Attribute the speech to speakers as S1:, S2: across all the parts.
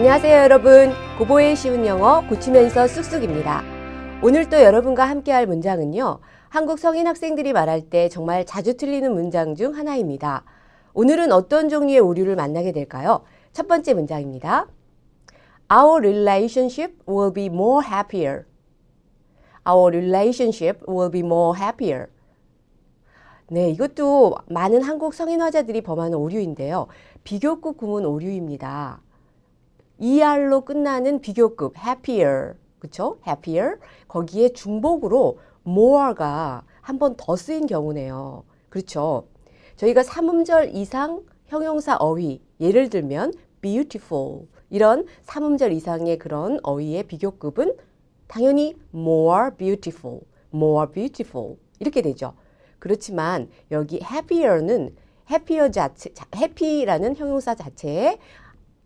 S1: 안녕하세요 여러분 고보의 쉬운 영어 고치면서 쑥쑥입니다 오늘 또 여러분과 함께 할 문장은요 한국 성인 학생들이 말할 때 정말 자주 틀리는 문장 중 하나입니다 오늘은 어떤 종류의 오류를 만나게 될까요 첫 번째 문장입니다 Our relationship will be more happier Our relationship will be more happier 네, 이것도 많은 한국 성인 화자들이 범하는 오류인데요. 비교급 구문 오류입니다. er로 끝나는 비교급 happier 그쵸? happier 거기에 중복으로 more가 한 번 더 쓰인 경우네요. 그렇죠? 저희가 삼음절 이상 형용사 어휘 예를 들면 beautiful 이런 삼음절 이상의 그런 어휘의 비교급은 당연히 more beautiful, more beautiful 이렇게 되죠. 그렇지만 여기 happier는 happier 자체, happy라는 형용사 자체에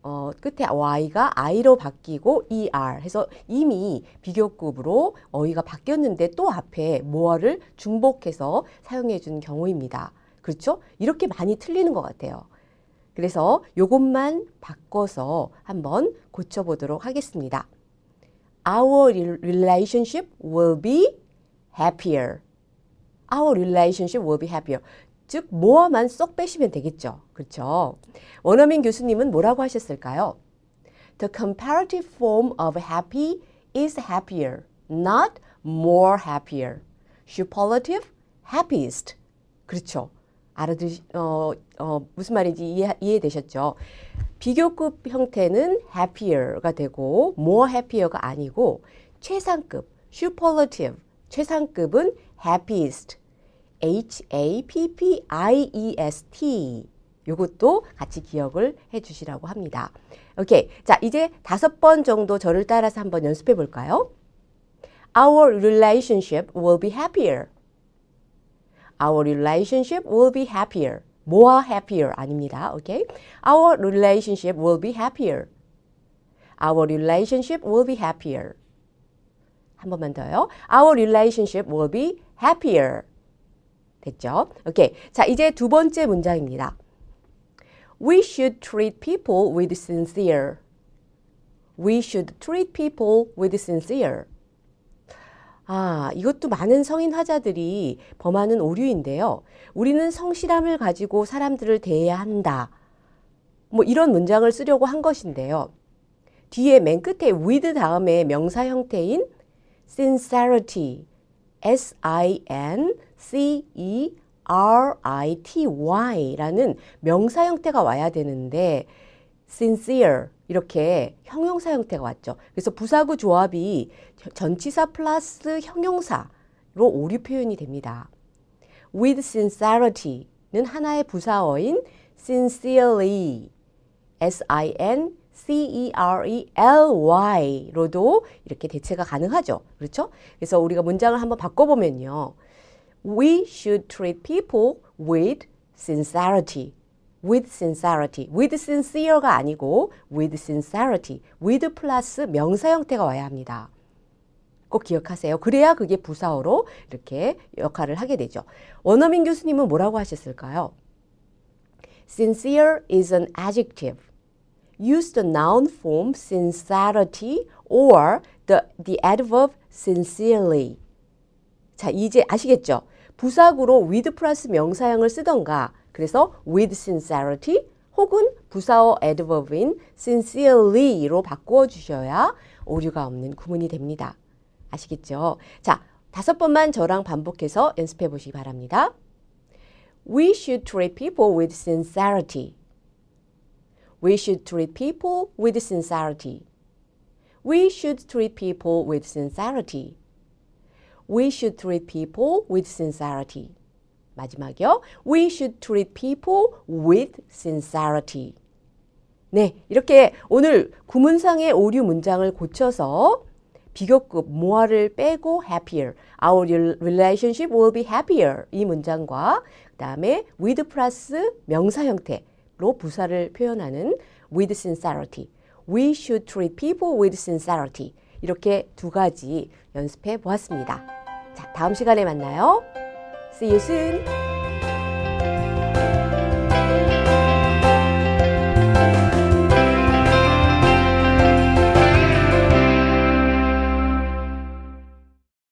S1: 어, 끝에 y가 i로 바뀌고 er 해서 이미 비교급으로 어휘가 바뀌었는데 또 앞에 뭐를 중복해서 사용해 준 경우입니다. 그렇죠? 이렇게 많이 틀리는 것 같아요. 그래서 요것만 바꿔서 한번 고쳐보도록 하겠습니다. Our relationship will be happier. Our relationship will be happier. 즉 모어만 쏙 빼시면 되겠죠. 그렇죠? 원어민 교수님은 뭐라고 하셨을까요? The comparative form of happy is happier, not more happier. Superlative, happiest. 그렇죠. 알아들 어, 어, 무슨 말인지 이해, 이해되셨죠? 비교급 형태는 happier가 되고 more happier가 아니고 최상급, superlative, 최상급은 happiest, H-A-P-P-I-E-S-T 요것도 같이 기억을 해 주시라고 합니다. 오케이. 자, 이제 다섯 번 정도 저를 따라서 한번 연습해 볼까요? Our relationship will be happier. Our relationship will be happier. more happier 아닙니다. 오케이? Our relationship will be happier. Our relationship will be happier. 한 번만 더요. Our relationship will be happier. 됐죠? 오케이. 자, 이제 두 번째 문장입니다. We should treat people with sincere. We should treat people with sincere. 아, 이것도 많은 성인 화자들이 범하는 오류인데요. 우리는 성실함을 가지고 사람들을 대해야 한다. 뭐 이런 문장을 쓰려고 한 것인데요. 뒤에 맨 끝에 with 다음에 명사 형태인 sincerity, S-I-N C-E-R-I-T-Y라는 명사 형태가 와야 되는데 sincere 이렇게 형용사 형태가 왔죠. 그래서 부사구 조합이 전치사 플러스 형용사로 오류 표현이 됩니다. with sincerity는 하나의 부사어인 sincerely, s-i-n C-E-R-E-L-Y로도 이렇게 대체가 가능하죠. 그렇죠? 그래서 우리가 문장을 한번 바꿔보면요. we should treat people with sincerity. with sincerity. with sincere가 아니고 with sincerity. with 플러스 명사 형태가 와야 합니다. 꼭 기억하세요. 그래야 그게 부사어로 이렇게 역할을 하게 되죠. 원어민 교수님은 뭐라고 하셨을까요? Sincere is an adjective. Use the noun form sincerity or the, the adverb sincerely. 자, 이제 아시겠죠? 부사구로 with 플러스 명사형을 쓰던가 그래서 with sincerity 혹은 부사어 adverb인 sincerely로 바꾸어 주셔야 오류가 없는 구문이 됩니다. 아시겠죠? 자, 다섯 번만 저랑 반복해서 연습해 보시기 바랍니다. We should treat people with sincerity. We should treat people with sincerity. We should treat people with sincerity. We should treat people with sincerity. 마지막이요. We should treat people with sincerity. 네, 이렇게 오늘 구문상의 오류 문장을 고쳐서 비교급 more를 빼고 happier, our relationship will be happier 이 문장과 그다음에 with 플러스 명사 형태로 부사를 표현하는 with sincerity, we should treat people with sincerity 이렇게 두 가지 연습해 보았습니다. 자, 다음 시간에 만나요. See you soon.